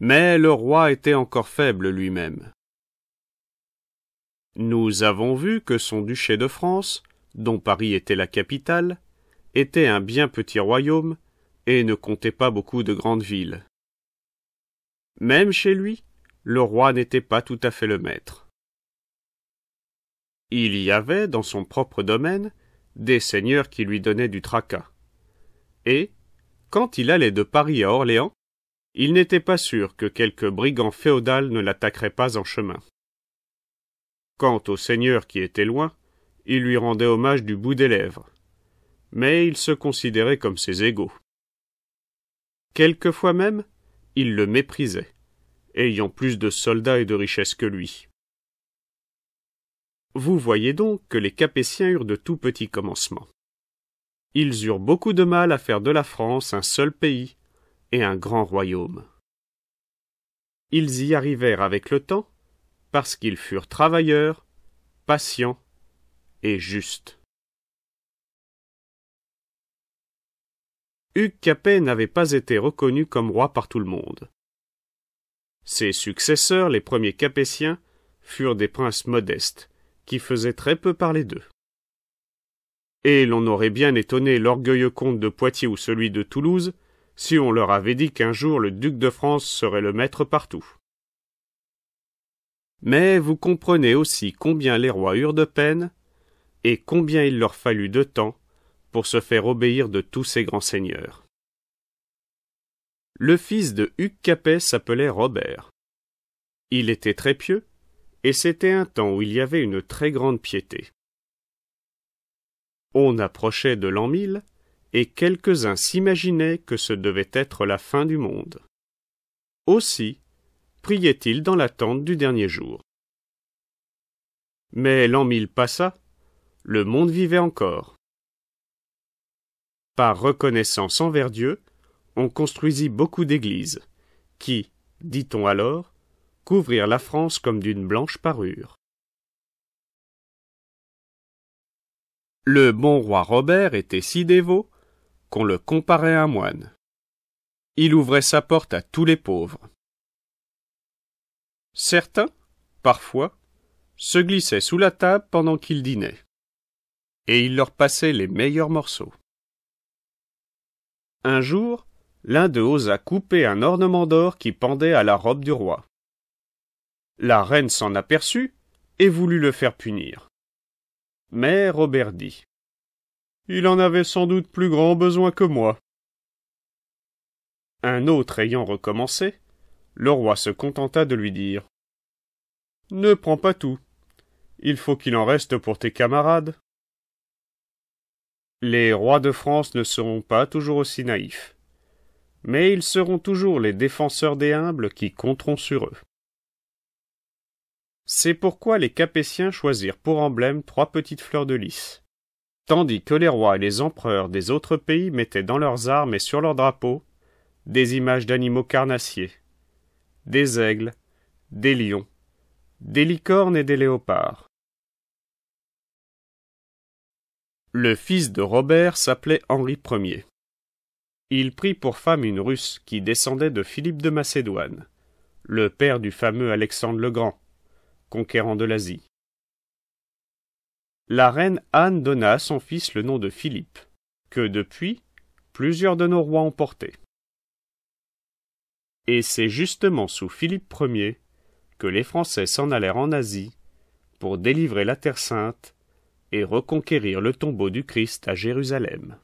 Mais le roi était encore faible lui-même. Nous avons vu que son duché de France, dont Paris était la capitale, était un bien petit royaume et ne comptait pas beaucoup de grandes villes. Même chez lui, le roi n'était pas tout à fait le maître. Il y avait, dans son propre domaine, des seigneurs qui lui donnaient du tracas. Et, quand il allait de Paris à Orléans, il n'était pas sûr que quelque brigand féodal ne l'attaquerait pas en chemin. Quant au seigneur qui était loin, il lui rendait hommage du bout des lèvres. Mais il se considérait comme ses égaux. Quelquefois même, il le méprisait, ayant plus de soldats et de richesses que lui. Vous voyez donc que les Capétiens eurent de tout petits commencements. Ils eurent beaucoup de mal à faire de la France un seul pays, et un grand royaume. Ils y arrivèrent avec le temps, parce qu'ils furent travailleurs, patients et justes. Hugues Capet n'avait pas été reconnu comme roi par tout le monde. Ses successeurs, les premiers Capétiens, furent des princes modestes, qui faisaient très peu parler d'eux. Et l'on aurait bien étonné l'orgueilleux comte de Poitiers ou celui de Toulouse si on leur avait dit qu'un jour le duc de France serait le maître partout. Mais vous comprenez aussi combien les rois eurent de peine, et combien il leur fallut de temps pour se faire obéir de tous ces grands seigneurs. Le fils de Hugues Capet s'appelait Robert. Il était très pieux, et c'était un temps où il y avait une très grande piété. On approchait de l'an mille, et quelques-uns s'imaginaient que ce devait être la fin du monde. Aussi priaient-ils dans l'attente du dernier jour. Mais l'an mille passa, le monde vivait encore. Par reconnaissance envers Dieu, on construisit beaucoup d'églises, qui, dit-on alors, couvrirent la France comme d'une blanche parure. Le bon roi Robert était si dévot qu'on le comparait à un moine. Il ouvrait sa porte à tous les pauvres. Certains, parfois, se glissaient sous la table pendant qu'ils dînaient, et il leur passait les meilleurs morceaux. Un jour, l'un d'eux osa couper un ornement d'or qui pendait à la robe du roi. La reine s'en aperçut et voulut le faire punir. Mais Robert dit il en avait sans doute plus grand besoin que moi. Un autre ayant recommencé, le roi se contenta de lui dire Ne prends pas tout. Il faut qu'il en reste pour tes camarades. Les rois de France ne seront pas toujours aussi naïfs, mais ils seront toujours les défenseurs des humbles qui compteront sur eux. C'est pourquoi les Capétiens choisirent pour emblème trois petites fleurs de lys, tandis que les rois et les empereurs des autres pays mettaient dans leurs armes et sur leurs drapeaux des images d'animaux carnassiers, des aigles, des lions, des licornes et des léopards. Le fils de Robert s'appelait Henri Ier. Il prit pour femme une Russe qui descendait de Philippe de Macédoine, le père du fameux Alexandre le Grand, conquérant de l'Asie la reine Anne donna à son fils le nom de Philippe, que depuis, plusieurs de nos rois ont porté. Et c'est justement sous Philippe Ier que les Français s'en allèrent en Asie pour délivrer la Terre Sainte et reconquérir le tombeau du Christ à Jérusalem.